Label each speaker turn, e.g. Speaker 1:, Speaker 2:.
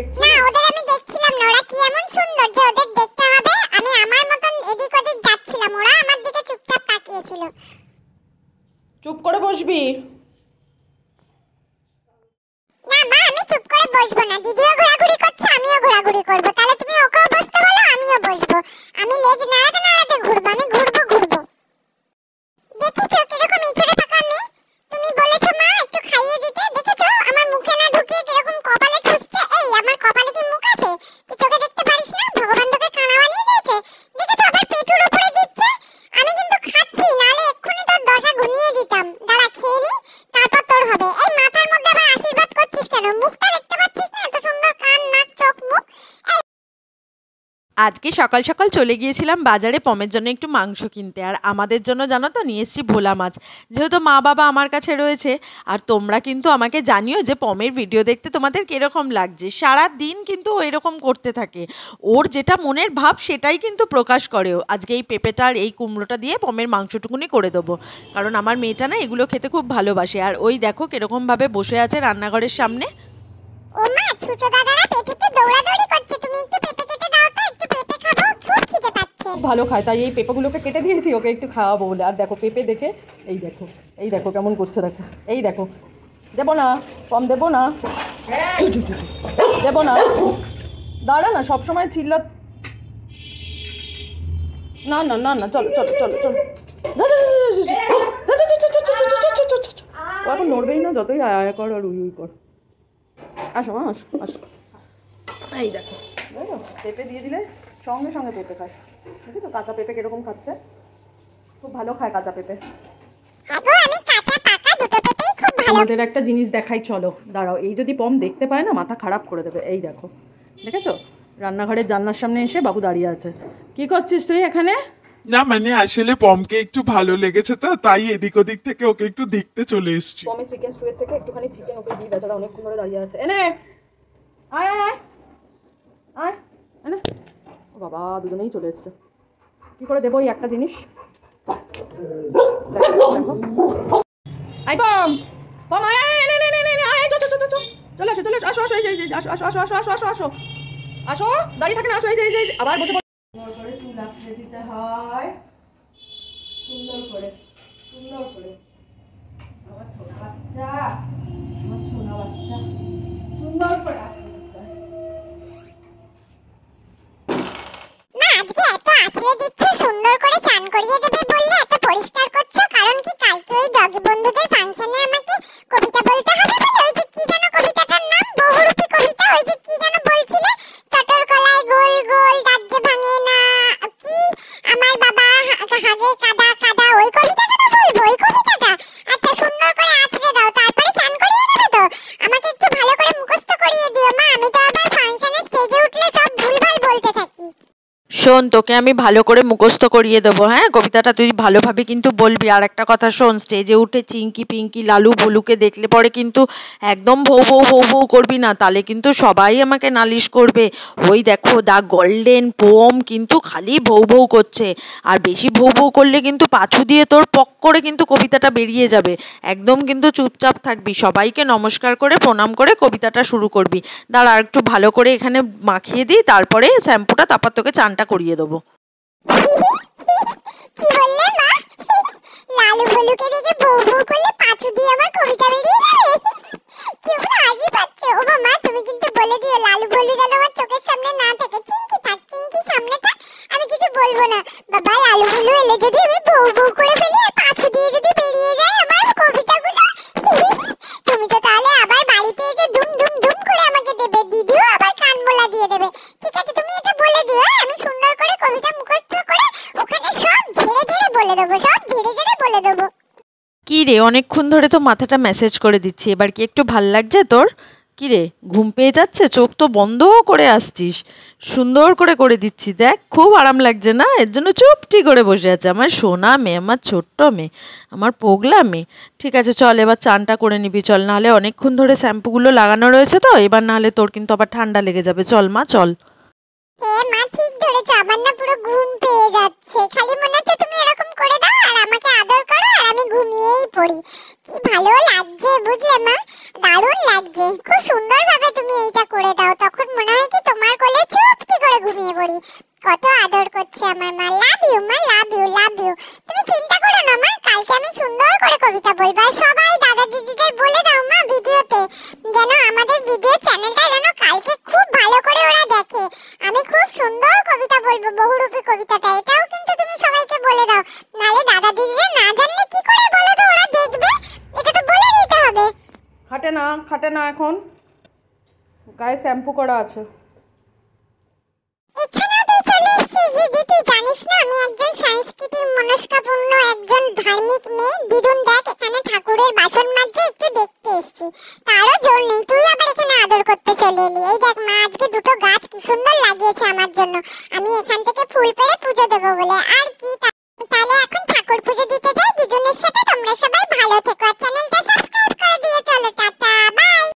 Speaker 1: দেখছি না ওদের আমি দেখছিলাম না ওরা কি এমন সুন্দর যে ওদের দেখতে হবে আমি আমার মতন এদিক ওদিক যাচ্ছিলাম ওরা আমার দিকে চুপচাপ তাকিয়েছিল চুপ করে বসবি না মা আমি চুপ করে বসবো না দিদিও ঘোরাঘুরি করছে আমিও ঘোরাঘুরি করবো তাহলে তুমি ওকে বসতে বলো আমি
Speaker 2: আজকে সকাল সকাল চলে গিয়েছিলাম বাজারে পমের জন্য একটু মাংস কিনতে আর আমাদের জন্য জানো তো নিয়ে এসছি ভোলা মাছ যেহেতু মা বাবা আমার কাছে রয়েছে আর তোমরা কিন্তু আমাকে জানিও যে পমের ভিডিও দেখতে তোমাদের কীরকম লাগছে সারা দিন কিন্তু ও এরকম করতে থাকে ওর যেটা মনের ভাব সেটাই কিন্তু প্রকাশ করেও আজকে এই পেঁপেটা আর এই কুমড়োটা দিয়ে পমের মাংসটুকুনি করে দেবো কারণ আমার মেয়েটা না এগুলো খেতে খুব ভালোবাসে আর ওই দেখো কীরকমভাবে বসে আছে রান্নাঘরের সামনে
Speaker 1: ও মা দাদারা পেটুতে দৌড়াদৌড়ি করছে তুমি একটু
Speaker 2: ভালো খায় তাই এই পেঁপেগুলোকে কেটে দিয়েছি ওকে একটু খাওয়াবো বলে আর দেখো পেঁপে দেখে এই দেখো এই দেখো কেমন করছে দেখো এই দেখো দেবো না কম দেবো না দেবো না দাঁড়া না সবসময় চিল্লা না না না না চলো চলো চলো চলো ও এখন নড়বেই না যতই আয়া কর আর উই কর আসো আসো আসো এই দেখো পেঁপে দিয়ে দিলে সঙ্গে সঙ্গে পেঁপে খায় দেখেছো কাঁচা পেঁপে কিরকম খাচ্ছে খুব ভালো খায় কাঁচা পেঁপে আমাদের একটা জিনিস দেখাই চলো দাঁড়াও এই যদি পম দেখতে পায় না মাথা খারাপ করে দেবে এই দেখো দেখেছো রান্নাঘরের জানলার সামনে এসে বাবু দাঁড়িয়ে আছে কি করছিস তুই এখানে না মানে আসলে পমকে একটু ভালো লেগেছে তো
Speaker 1: তাই এদিক ওদিক থেকে ওকে একটু দেখতে চলে এসেছি
Speaker 2: পমে চিকেন স্টুয়ের থেকে একটুখানি চিকেন ওকে দিয়ে বেচারা অনেকক্ষণ ধরে দাঁড়িয়ে আছে এনে আয় আয় বাবা দুজনেই চলে এসছে কী করে দেবো একটা জিনিস চলে চলে আসো আসো আসো আসো আসো আসো না আসো আবার বসে সুন্দর করে সুন্দর করে শোন তোকে আমি ভালো করে মুখস্থ করিয়ে দেবো হ্যাঁ কবিতাটা তুই ভালোভাবে কিন্তু বলবি আর একটা কথা শোন স্টেজে উঠে চিঙ্কি পিঙ্কি লালু ভুলুকে দেখলে পরে কিন্তু একদম ভৌ ভৌ ভৌ ভৌ করবি না তাহলে কিন্তু সবাই আমাকে নালিশ করবে ওই দেখো দা গোল্ডেন পোম কিন্তু খালি ভৌ ভৌ করছে আর বেশি ভৌ ভৌ করলে কিন্তু পাছু দিয়ে তোর পক করে কিন্তু কবিতাটা বেরিয়ে যাবে একদম কিন্তু চুপচাপ থাকবি সবাইকে নমস্কার করে প্রণাম করে কবিতাটা শুরু করবি দাঁড়া আর একটু ভালো করে এখানে মাখিয়ে দিই তারপরে শ্যাম্পুটা তারপর তোকে চানটা করিয়ে দেবো
Speaker 1: করলে দিয়ে কবিতা বেরিয়ে যাবে কি বলে হাসি পাচ্ছে ও মা তুমি কিন্তু বলে দিও লালু ভলু যেন আমার
Speaker 2: রে অনেকক্ষণ ধরে তো মাথাটা মেসেজ করে দিচ্ছি এবার কি একটু ভাল লাগছে তোর রে ঘুম পেয়ে যাচ্ছে চোখ তো বন্ধও করে আসছিস সুন্দর করে করে দিচ্ছি দেখ খুব আরাম লাগছে না এর জন্য চুপটি করে বসে আছে আমার সোনা মেয়ে আমার ছোট্ট মেয়ে আমার পোগলা মেয়ে ঠিক আছে চল এবার চানটা করে নিবি চল নাহলে অনেকক্ষণ ধরে শ্যাম্পুগুলো লাগানো রয়েছে তো এবার নাহলে তোর কিন্তু আবার ঠান্ডা লেগে যাবে চল মা চল
Speaker 1: মা কত আদর করছে আমার মা লাভ ইউ মা লাভ ইউ লাভ ইউ তুমি চিন্তা করো না মা কালকে আমি সুন্দর করে কবিতা বলবো আর সবাই দাদা দিদিদের বলে দাও মা ভিডিওতে যেন আমাদের ভিডিও চ্যানেলটা যেন কালকে খুব ভালো করে ওরা দেখে আমি খুব সুন্দর কবিতা বলবো বহুরূপী কবিতাটা এটাও কিন্তু তুমি সবাইকে বলে দাও নালে দাদা দিদিরা না জানলে কি করে বলো তো ওরা দেখবে এটা তো বলে দিতে হবে
Speaker 2: খাটে না খাটে না এখন গায়ে শ্যাম্পু করা আছে
Speaker 1: মনস্কাপূর্ণ একজন ধার্মিক মেয়ে দিদুন দেখ এখানে ঠাকুরের বাসন মাজছে একটু দেখতে এসছি তারও জোর নেই তুই আবার এখানে আদর করতে চলে এলি এই দেখ মা আজকে দুটো গাছ কি সুন্দর লাগিয়েছে আমার জন্য আমি এখান থেকে ফুল পেরে পুজো দেবো বলে আর কি তাহলে এখন ঠাকুর পুজো দিতে যাই দিদুনের সাথে তোমরা সবাই ভালো থেকো আর চ্যানেলটা সাবস্ক্রাইব করে দিয়ে চলো